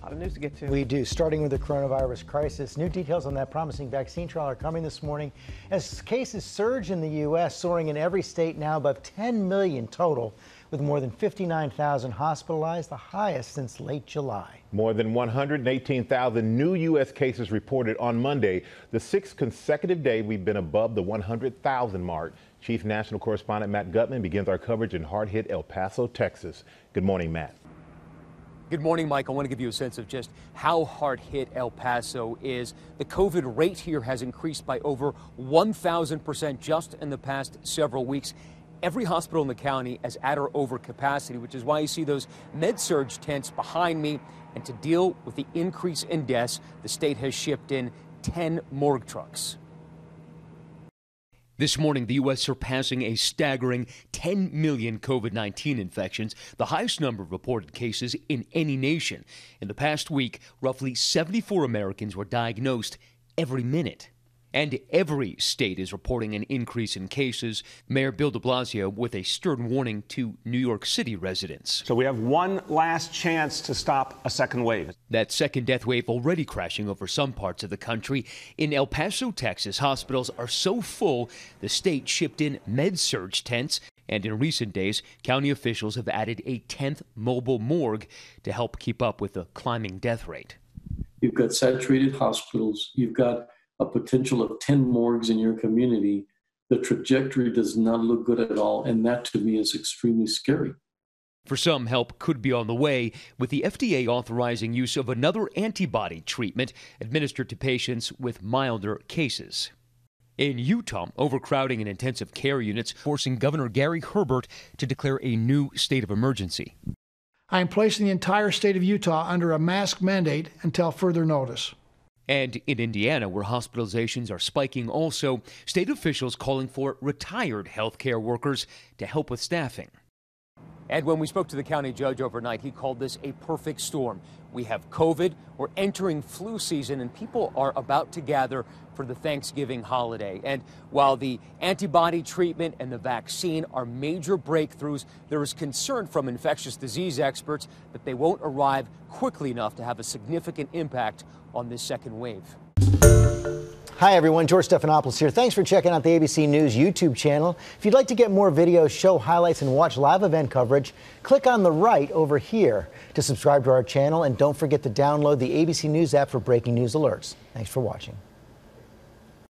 A lot of news to get to. We do, starting with the coronavirus crisis. New details on that promising vaccine trial are coming this morning as cases surge in the U.S., soaring in every state now above 10 million total, with more than 59,000 hospitalized, the highest since late July. More than 118,000 new U.S. cases reported on Monday, the sixth consecutive day we've been above the 100,000 mark. Chief National Correspondent Matt Gutman begins our coverage in hard hit El Paso, Texas. Good morning, Matt. Good morning, Mike. I want to give you a sense of just how hard hit El Paso is. The COVID rate here has increased by over 1,000% just in the past several weeks. Every hospital in the county is at or over capacity, which is why you see those med surge tents behind me. And to deal with the increase in deaths, the state has shipped in 10 morgue trucks. This morning, the U.S. surpassing a staggering 10 million COVID 19 infections, the highest number of reported cases in any nation. In the past week, roughly 74 Americans were diagnosed every minute and every state is reporting an increase in cases. Mayor Bill de Blasio with a stern warning to New York City residents. So we have one last chance to stop a second wave. That second death wave already crashing over some parts of the country. In El Paso, Texas, hospitals are so full, the state shipped in med surge tents. And in recent days, county officials have added a 10th mobile morgue to help keep up with the climbing death rate. You've got saturated hospitals. You've got a potential of 10 morgues in your community, the trajectory does not look good at all. And that to me is extremely scary. For some, help could be on the way, with the FDA authorizing use of another antibody treatment administered to patients with milder cases. In Utah, overcrowding in intensive care units forcing Governor Gary Herbert to declare a new state of emergency. I am placing the entire state of Utah under a mask mandate until further notice. And in Indiana, where hospitalizations are spiking, also, state officials calling for retired healthcare workers to help with staffing. And when we spoke to the county judge overnight, he called this a perfect storm. We have COVID, we're entering flu season, and people are about to gather for the Thanksgiving holiday. And while the antibody treatment and the vaccine are major breakthroughs, there is concern from infectious disease experts that they won't arrive quickly enough to have a significant impact on this second wave. Hi, everyone. George Stephanopoulos here. Thanks for checking out the ABC News YouTube channel. If you'd like to get more videos, show highlights, and watch live event coverage, click on the right over here to subscribe to our channel. And don't forget to download the ABC News app for breaking news alerts. Thanks for watching.